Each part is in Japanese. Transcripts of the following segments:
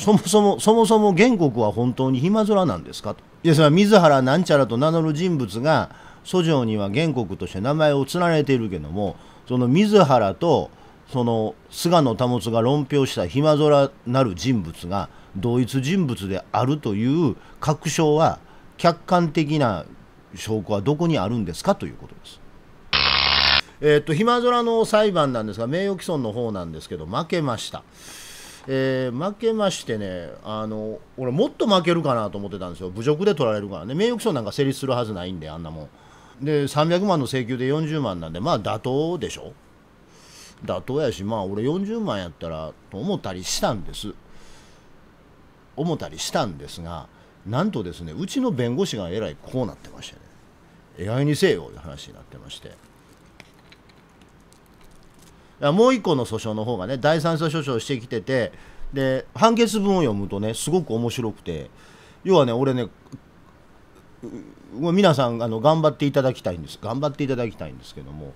そもそも、そもそも原告は本当に暇空なんですかと。いや、それは水原なんちゃらと名乗る人物が、訴状には原告として名前を連ねているけども、その水原と、その菅野保が論評した暇空なる人物が同一人物であるという確証は客観的な証拠はどこにあるんですかということです。えー、っと、暇空の裁判なんですが、名誉毀損の方なんですけど、負けました。えー、負けましてね、あの俺、もっと負けるかなと思ってたんですよ、侮辱で取られるからね、名誉毀損なんか成立するはずないんで、あんなもん。で、300万の請求で40万なんで、まあ妥当でしょ。妥当やし、まあ俺40万やったらと思ったりしたんです。思ったりしたんですが、なんとですね、うちの弁護士がえらいこうなってましてね、えらいにせえよという話になってまして。もう一個の訴訟の方がね第三者訴訟してきててで判決文を読むとねすごく面白くて要はね俺ね皆さんあの頑張っていただきたいんです頑張っていただきたいんですけども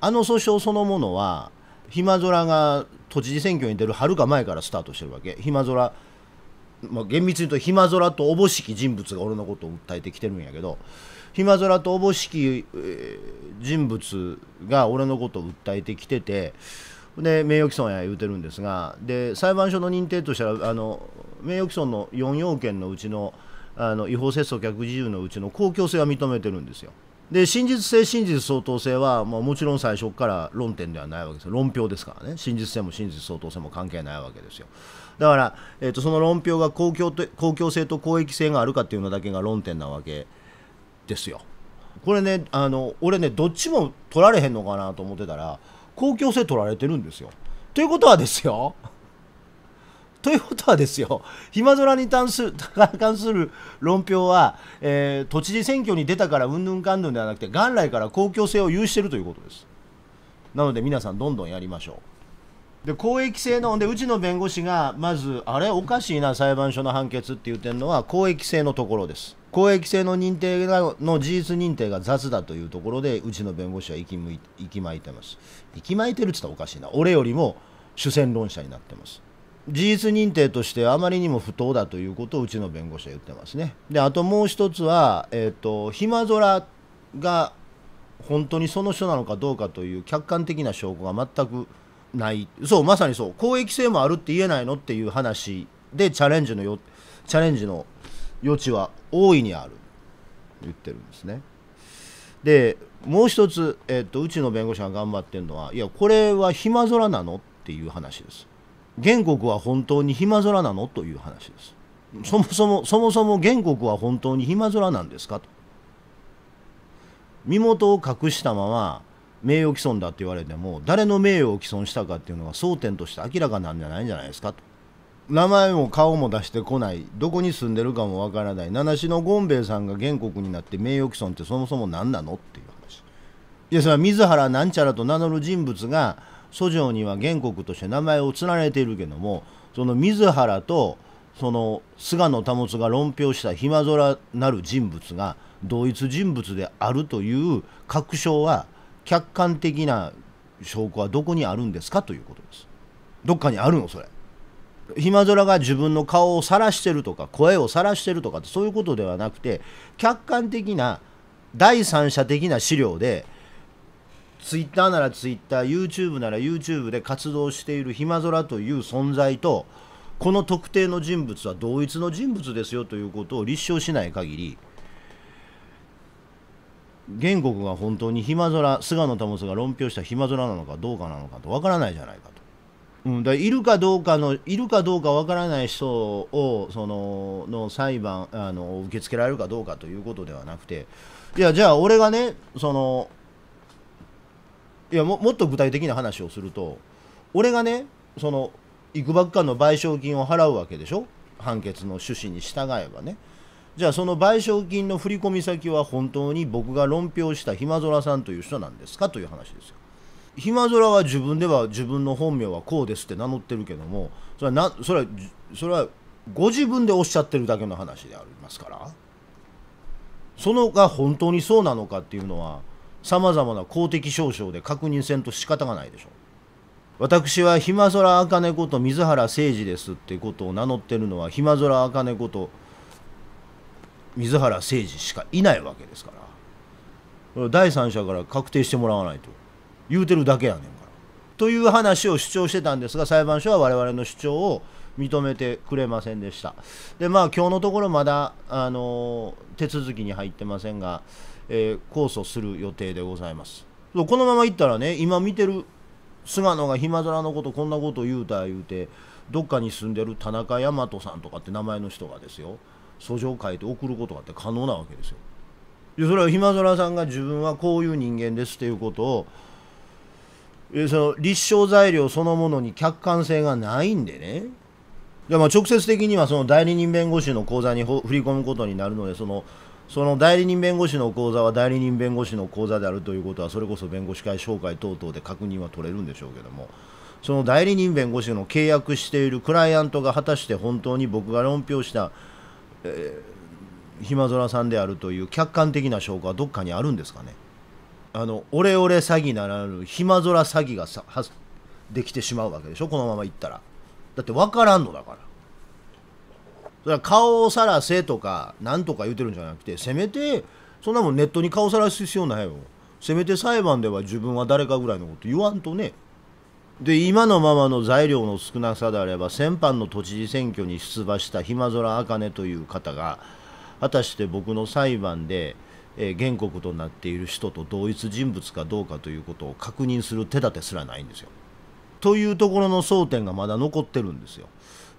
あの訴訟そのものはひまぞらが都知事選挙に出るはるか前からスタートしてるわけひまぞらまあ、厳密に言うと暇空とおぼしき人物が俺のことを訴えてきてるんやけど暇空とおぼしき、人物が俺のことを訴えてきててで名誉毀損や言うてるんですがで裁判所の認定としたらあの名誉毀損の4要件のうちのあの違法接送客自由のうちの公共性は認めてるんですよ。で真実性、真実相当性は、まあ、もちろん最初から論点ではないわけです論評ですからね、真実性も真実相当性も関係ないわけですよ。だから、えーと、その論評が公共と公共性と公益性があるかっていうのだけが論点なわけですよ。これねあの俺ねどっちも取られへんのかなと思ってたら公共性取られてるんですよ。ということはですよ ということはですよ、暇空に関する 関する論評は、えー、都知事選挙に出たからうんぬんかんぬんではなくて、元来から公共性を有しているということです。なので皆さん、どんどんやりましょう。で公益性のでうちの弁護士がまずあれおかしいな裁判所の判決って言ってるのは公益性のところです公益性の認定がの事実認定が雑だというところでうちの弁護士は息むい息巻いてます息巻いてるって言ったらおかしいな俺よりも主戦論者になってます事実認定としてあまりにも不当だということをうちの弁護士は言ってますねであともう一つはえっ、ー、と暇空が本当にその人なのかどうかという客観的な証拠が全くないそうまさにそう公益性もあるって言えないのっていう話でチャレンジのよチャレンジの余地は大いにある言ってるんですね。でもう一つ、えっと、うちの弁護士が頑張ってるのはいやこれは暇空なのっていう話です。原告は本当に暇空なのという話です。そもそもそもそも原告は本当に暇空なんですかと身元を隠したまま名誉毀損だって言われても誰の名誉を毀損したかっていうのが争点として明らかなんじゃないんじゃないですかと名前も顔も出してこないどこに住んでるかもわからない七種の権兵衛さんが原告になって名誉毀損ってそもそも何なのっていう話いやそれは水原なんちゃらと名乗る人物が訴状には原告として名前を連ねているけどもその水原とその菅野保が論評した暇空なる人物が同一人物であるという確証は客観的な証拠はどこにあるんですかということです。どっかにあるのそれ。暇空が自分の顔を晒してるとか声を晒してるとかってそういうことではなくて客観的な第三者的な資料でツイッターならツイッター y o u t u b e なら YouTube で活動している暇空という存在とこの特定の人物は同一の人物ですよということを立証しない限り原告が本当に暇空菅野保が論評した暇空なのかどうかなのかとわからないじゃないかと、うん、だいるかどうかのいるかどうかわからない人をそのの裁判あの受け付けられるかどうかということではなくていやじゃあ俺がねそのいやもっと具体的な話をすると俺がねそのいくばっかの賠償金を払うわけでしょ判決の趣旨に従えばね。じゃあその賠償金の振込先は本当に僕が論評した暇空さんという人なんですかという話ですよ。暇空は自分では自分の本名はこうですって名乗ってるけどもそれはなそれはそれはご自分でおっしゃってるだけの話でありますからそのが本当にそうなのかっていうのはさまざまな公的証書で確認せんと仕方がないでしょう。私は暇空茜こと水原誠二ですってことを名乗ってるのは暇空茜こと水原誠二しかいないわけですから第三者から確定してもらわないと言うてるだけやねんから。という話を主張してたんですが裁判所は我々の主張を認めてくれませんでした。でまあ今日のところまだあの手続きに入ってませんが、えー、控訴する予定でございます。このままいったらね今見てる菅野が暇空のことこんなこと言うた言うてどっかに住んでる田中大和さんとかって名前の人がですよ訴状を書いて送ることがって可能なわけですよ。でそれは暇空さんが自分はこういう人間ですっていうことをその立証材料そのものに客観性がないんでねでまあ直接的にはその代理人弁護士の口座に振り込むことになるのでそのその代理人弁護士の口座は代理人弁護士の口座であるということはそれこそ弁護士会紹介等々で確認は取れるんでしょうけどもその代理人弁護士の契約しているクライアントが果たして本当に僕が論評したえひまぞらさんであるという客観的な証拠はどっかにあるんですかねあのオレオレ詐欺ならぬひまぞら詐欺がさできてしまうわけでしょこのままいったらだって分からんのだからそれは顔をさらせとか何とか言うてるんじゃなくてせめてそんなもんネットに顔さらす必要ないよせめて裁判では自分は誰かぐらいのこと言わんとねで今のままの材料の少なさであれば先般の都知事選挙に出馬した暇空茜という方が果たして僕の裁判で、えー、原告となっている人と同一人物かどうかということを確認する手立てすらないんですよ。というところの争点がまだ残ってるんですよ。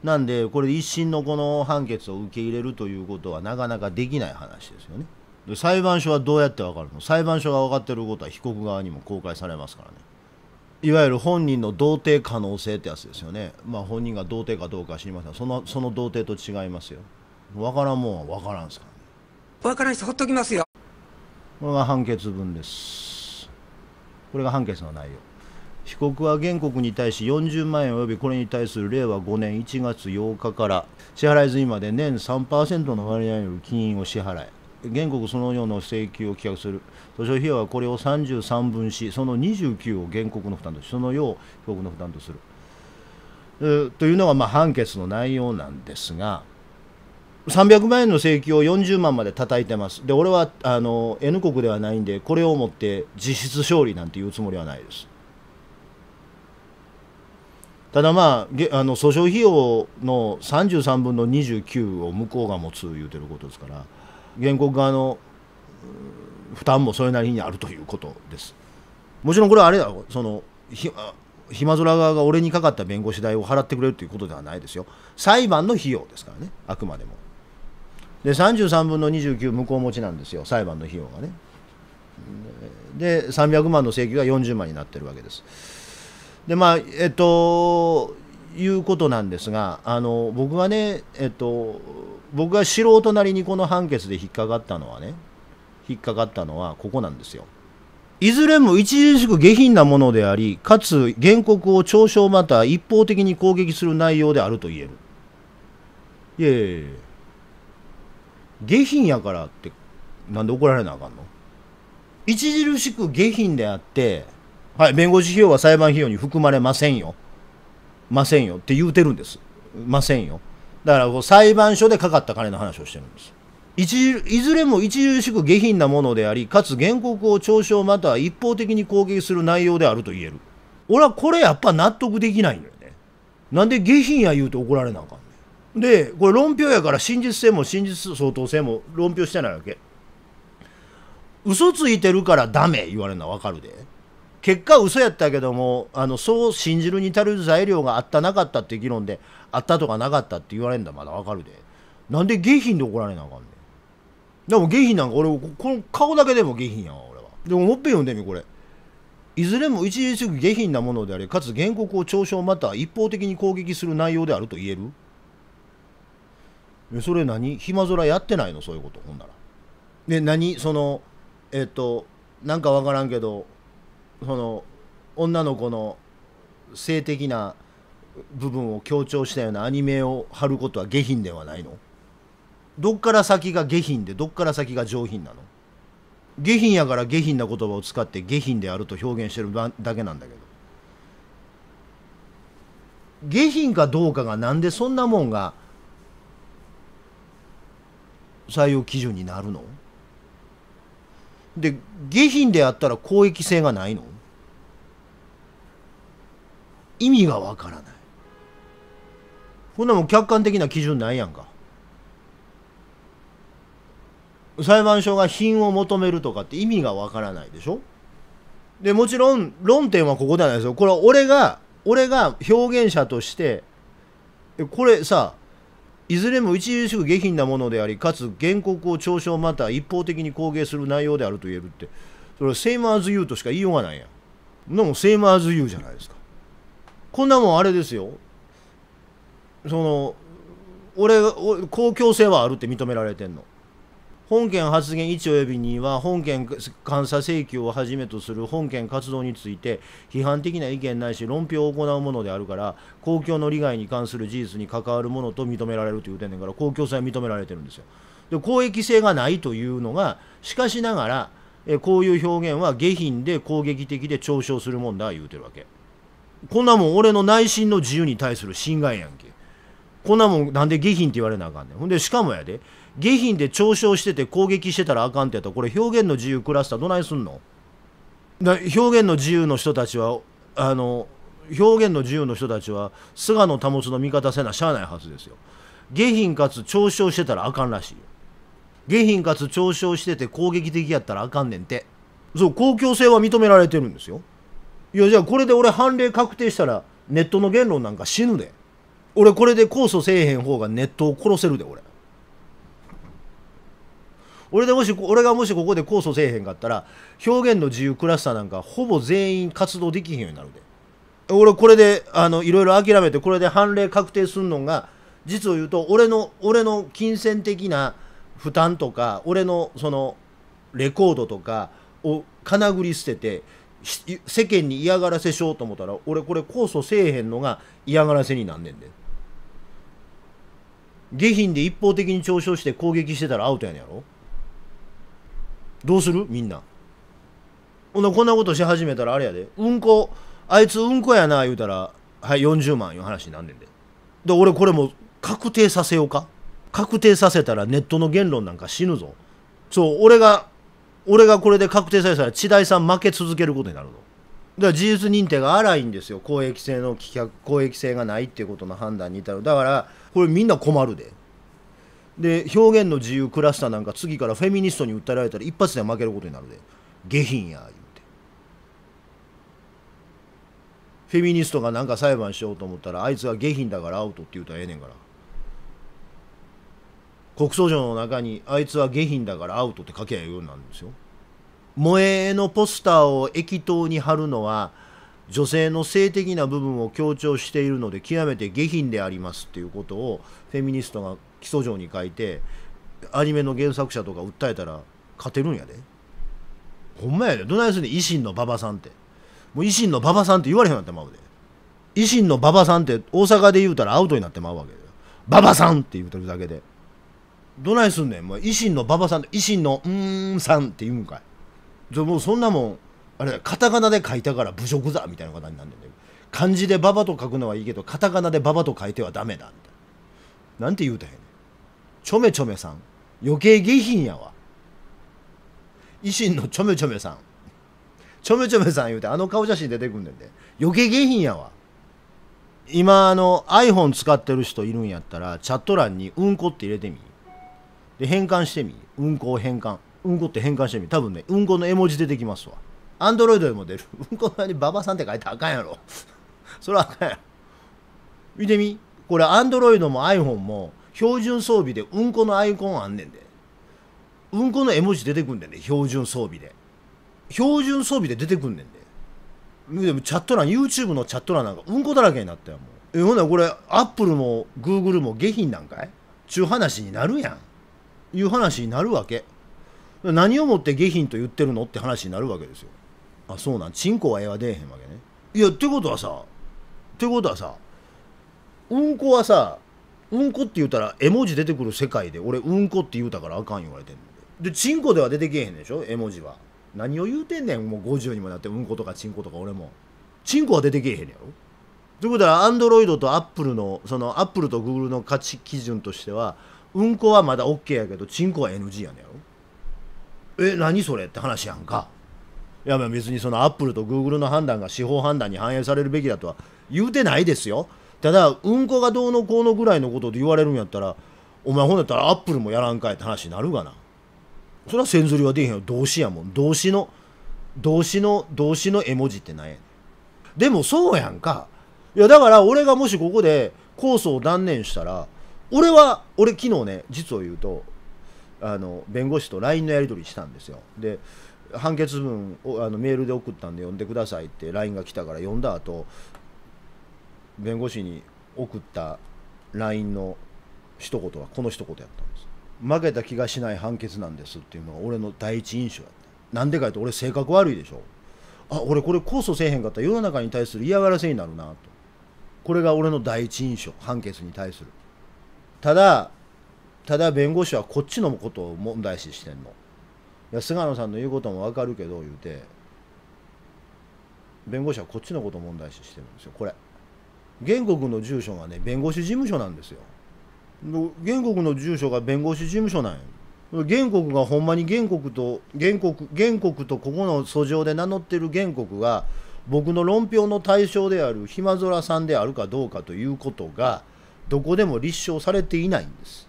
なんでこれ一審のこの判決を受け入れるということはなかなかできない話ですよね。で裁判所はどうやって分かるの裁判所が分かってることは被告側にも公開されますからね。いわゆる本人の同定可能性ってやつですよね、まあ、本人が童貞かどうか知りませんそのその童貞と違いますよ分からんもんは分からんすからね分からん人ほっときますよこれが判決文ですこれが判決の内容被告は原告に対し40万円及びこれに対する令和5年1月8日から支払い済みまで年3%の割合による金を支払い原告そのような請求を棄却する訴訟費用はこれを33分しその29を原告の負担としそのよう被告の負担とするというのがまあ判決の内容なんですが300万円の請求を40万まで叩いてますで俺はあの N 国ではないんでこれをもって実質勝利なんて言うつもりはないですただまああの訴訟費用の33分の29を向こうが持つ言うてることですから。原告側の負担もそれなりにあるということです。もちろんこれはあれだろその暇空側が俺にかかった弁護士代を払ってくれるということではないですよ。裁判の費用ですからね、あくまでも。で、33分の29無効持ちなんですよ、裁判の費用がね。で、300万の請求が40万になってるわけです。で、まあ、えっと、いうことなんですがあの僕がね、えっと、僕が素人なりにこの判決で引っかかったのはね引っかかったのはここなんですよ。いずれも著しく下品なものであり、かつ原告を嘲笑また一方的に攻撃する内容であると言える。いえいえ、下品やからってなんで怒られなあかんの著しく下品であって、はい、弁護士費用は裁判費用に含まれませんよ。ませんよって言うてるんですませんよだから裁判所でかかった金の話をしてるんですいずれも著しく下品なものでありかつ原告を嘲笑または一方的に攻撃する内容であると言える俺はこれやっぱ納得できないんだよねなんで下品や言うと怒られなあかんねん。でこれ論評やから真実性も真実相当性も論評してないわけ嘘ついてるからダメ言われるのはわかるで結果嘘やったけどもあのそう信じるに足る材料があったなかったって議論であったとかなかったって言われるんだまだわかるでなんで下品で怒られなあかんねんでも下品なんか俺この顔だけでも下品やわ俺はでももっぺん読んでみこれいずれも一時的下品なものでありかつ原告を嘲笑または一方的に攻撃する内容であると言えるそれ何暇空やってないのそういうことほんならで何そのえっ、となんかわからんけどその女の子の性的な部分を強調したようなアニメを貼ることは下品ではないのどっから先が下品でどっから先が上品なの下品やから下品な言葉を使って下品であると表現してるだけなんだけど下品かどうかがなんでそんなもんが採用基準になるので下品であったら公益性がないの意味がわからないこんなもん客観的な基準ないやんか裁判所が品を求めるとかって意味がわからないでしょでもちろん論点はここではないですよこれは俺が俺が表現者としてこれさいずれも著しく下品なものでありかつ原告を嘲笑また一方的に攻撃する内容であると言えるってそれはセイマーズ・ユーとしか言いようがないやんのもセイマーズ・ユーじゃないですかこんなもんあれですよその俺公共性はあるって認められてんの本件発言1及び2は本件監査請求をはじめとする本件活動について批判的な意見ないし論評を行うものであるから公共の利害に関する事実に関わるものと認められるという点だから公共性は認められてるんですよ。で公益性がないというのがしかしながらえこういう表現は下品で攻撃的で嘲笑するもんだ言うてるわけ。こんなもん俺の内心の自由に対する侵害やんけ。こんなもんなんで下品って言われなあかんねん。ほんでしかもやで下品で嘲笑してて攻撃してたらあかんってやったらこれ表現の自由クラスターどないすんのだ表現の自由の人たちはあの表現の自由の人たちは菅野保の味方せなしゃあないはずですよ。下品かつ嘲笑してたらあかんらしいよ。下品かつ嘲笑してて攻撃的やったらあかんねんて。そう公共性は認められてるんですよ。いやじゃあこれで俺判例確定したらネットの言論なんか死ぬで俺これで控訴せえへん方がネットを殺せるで俺俺でもし俺がもしここで控訴せえへんかったら表現の自由クラスターなんかほぼ全員活動できへんようになるで俺これであのいろいろ諦めてこれで判例確定すんのが実を言うと俺の俺の金銭的な負担とか俺のそのレコードとかをかなぐり捨てて世間に嫌がらせしようと思ったら俺これ控訴せえへんのが嫌がらせになんねんで下品で一方的に嘲笑して攻撃してたらアウトやねんやろどうするみんなほなこんなことし始めたらあれやでうんこあいつうんこやな言うたらはい40万いう話になんねんでで俺これも確定させようか確定させたらネットの言論なんか死ぬぞそう俺が俺がこれで確定されたら千代さん負け続けることになるの。だから事実認定が荒いんですよ公益性の棄却公益性がないっていうことの判断に至るだからこれみんな困るでで表現の自由クラスターなんか次からフェミニストに訴えられたら一発で負けることになるで下品や言うてフェミニストがなんか裁判しようと思ったらあいつが下品だからアウトって言うたらええねんから国訴状の中にあいつは下品だからアウトって書けばようなんですよ。萌えのポスターを液頭に貼るのは女性の性的な部分を強調しているので極めて下品でありますっていうことをフェミニストが起訴状に書いてアニメの原作者とか訴えたら勝てるんやで。ほんまやで。どないすんね維新の馬場さんって。もう維新の馬場さんって言われへんなってまうで。維新の馬場さんって大阪で言うたらアウトになってまうわけで。馬場さんって言うてるだけで。どないすんねんもう維新の馬場さんと維新の「うーんさん」って言うんかいそもうそんなもんあれカタカナで書いたから侮辱だみたいな形になんねん漢字で馬場と書くのはいいけどカタカナで馬場と書いてはダメだみたいななんて言うたへんねんちょめちょめさん余計下品やわ維新のちょめちょめさんちょめちょめさん言うてあの顔写真出てくんねんで余計下品やわ今あの iPhone 使ってる人いるんやったらチャット欄に「うんこ」って入れてみで変換してみうんこを変換うんこって変換してみ多分ねうんこの絵文字出てきますわアンドロイドでも出る うんこのに馬場さんって書いてあかんやろ それはあかんやろ見てみこれアンドロイドも iPhone も標準装備でうんこのアイコンあんねんでうんこの絵文字出てくんねんで標準装備で標準装備で出てくんねんででもチャット欄 YouTube のチャット欄なんかうんこだらけになったよもうえほんならこれアップルも Google も下品なんかいちゅう話になるやんいう話になるわけ何をもって下品と言ってるのって話になるわけですよあそうなんチンコはええわ出えへんわけねいやってことはさってことはさうんこはさうんこって言うたら絵文字出てくる世界で俺うんこって言うたからあかん言われてんのでチンコでは出てけえへんでしょ絵文字は何を言うてんねんもう50にもなってうんことかチンコとか俺もチンコは出てけえへんやろということはアンドロイドとアップルのそのアップルとグーグルの価値基準としてはうんこはまだ OK やけどチンコは NG やねやろえ何それって話やんかいや別にそのアップルとグーグルの判断が司法判断に反映されるべきだとは言うてないですよただうんこがどうのこうのぐらいのことで言われるんやったらお前ほんだったらアップルもやらんかいって話になるがなそれはンずりは出へんよ動詞やもん動詞の動詞の動詞の絵文字ってなやねんでもそうやんかいやだから俺がもしここで控訴を断念したら俺は俺昨日ね実を言うとあの弁護士と LINE のやり取りしたんですよで判決文をあのメールで送ったんで読んでくださいって LINE が来たから読んだ後弁護士に送った LINE の一言はこの一言やったんです負けた気がしない判決なんですっていうのが俺の第一印象やったなんでかっと俺性格悪いでしょあ俺これ控訴せえへんかったら世の中に対する嫌がらせになるなとこれが俺の第一印象判決に対するただただ弁護士はこっちのことを問題視してんのいや菅野さんの言うことも分かるけど言うて弁護士はこっちのことを問題視してるんですよこれ原告の住所がね弁護士事務所なんですよ原告の住所が弁護士事務所なんよ原告がほんまに原告と原告原告とここの訴状で名乗ってる原告が僕の論評の対象であるひまぞらさんであるかどうかということがどこでも立証されていないんです。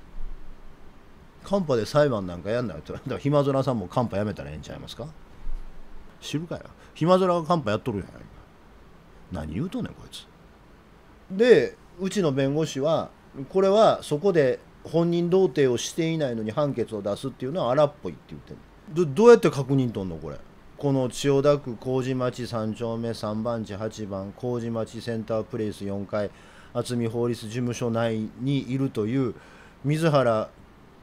カンパで裁判なんかやんないと、だから暇空さんもカンパやめたらええんちゃいますか知るかよ。暇空がカンパやっとるやないか。何言うとんねん、こいつ。で、うちの弁護士は、これはそこで本人同定をしていないのに判決を出すっていうのは荒っぽいって言ってんどどうやって確認とんのこれこの千代田区麹町3丁目3番地8番麹町センタープレイス4階渥美法律事務所内にいるという水原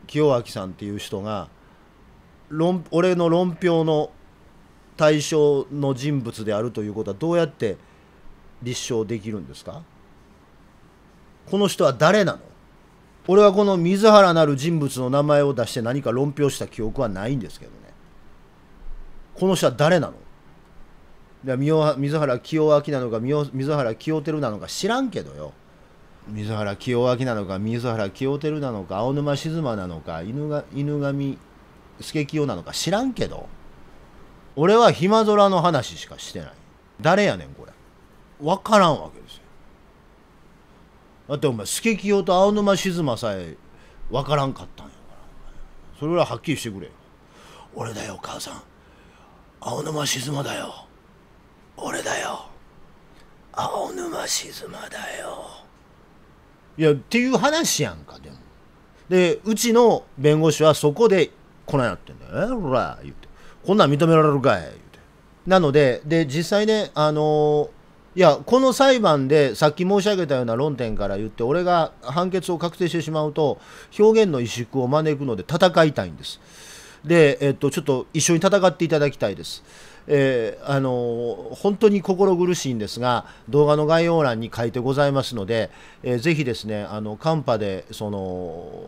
清明さんっていう人が論俺の論評の対象の人物であるということはどうやって立証できるんですかこの人は誰なの俺はこの水原なる人物の名前を出して何か論評した記憶はないんですけどねこの人は誰なのだ水原清明なのか水原清照なのか知らんけどよ水原清明なのか水原清照なのか青沼静馬なのか犬が犬神佐清なのか知らんけど俺は暇空の話しかしてない誰やねんこれ分からんわけですよだってお前佐清と青沼静馬さえ分からんかったんやからそれははっきりしてくれよ俺だよ母さん青沼静馬だよ俺だよ青沼静馬だよいやっていう話やんかでもでうちの弁護士はそこでこないなってんだよねほら言ってこんなん認められるかい言うてなのでで実際ねあのいやこの裁判でさっき申し上げたような論点から言って俺が判決を確定してしまうと表現の萎縮を招くので戦いたいんです。で、えっと、ちょっと一緒に戦っていただきたいです。えー、あの本当に心苦しいんですが動画の概要欄に書いてございますので、えー、ぜひですねあの寒波でその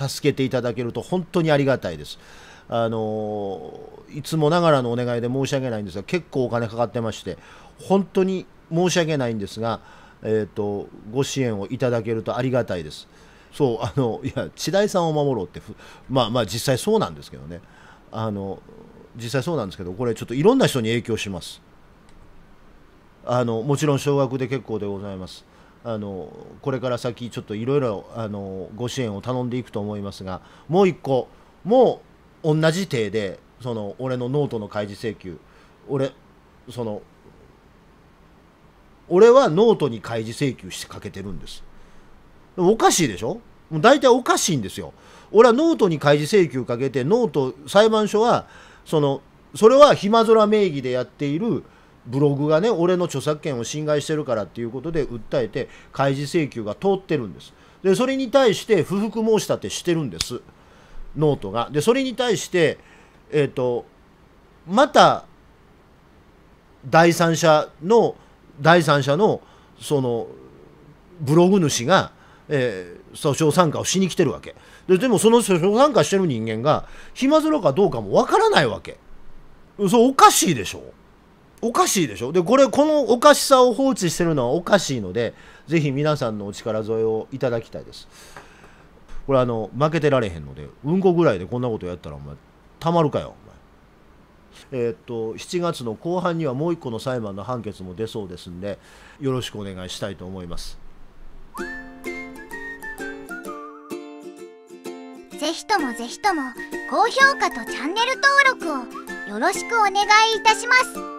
助けていただけると本当にありがたいです。あのいつもながらのお願いで申し訳ないんですが結構お金かかってまして本当に申し訳ないんですが、えーと、とご支援をいただけるとありがたいです。そうあのいや地代さんを守ろうってまあまあ実際そうなんですけどねあの実際そうなんですけどこれちょっといろんな人に影響しますあのもちろん少額で結構でございますあのこれから先ちょっといろいろあのご支援を頼んでいくと思いますがもう一個もう同じ体でその俺のノートの開示請求俺その俺はノートに開示請求してかけてるんですおかしいでしょもう大体おかしいんですよ。俺はノートに開示請求かけて、ノート、裁判所は、その、それは暇空名義でやっているブログがね、俺の著作権を侵害してるからっていうことで訴えて、開示請求が通ってるんです。で、それに対して、不服申し立てしてるんです。ノートが。で、それに対して、えっ、ー、と、また、第三者の、第三者の、その、ブログ主が、えー、訴訟参加をしに来てるわけででもその訴訟参加してる人間が暇空かどうかもわからないわけそおかしいでしょおかしいでしょでこれこのおかしさを放置してるのはおかしいのでぜひ皆さんのお力添えをいただきたいですこれあの負けてられへんのでうんこぐらいでこんなことやったらお前たまるかよお前えー、っと7月の後半にはもう一個の裁判の判決も出そうですんでよろしくお願いしたいと思いますぜひともぜひとも高評価とチャンネル登録をよろしくお願いいたします。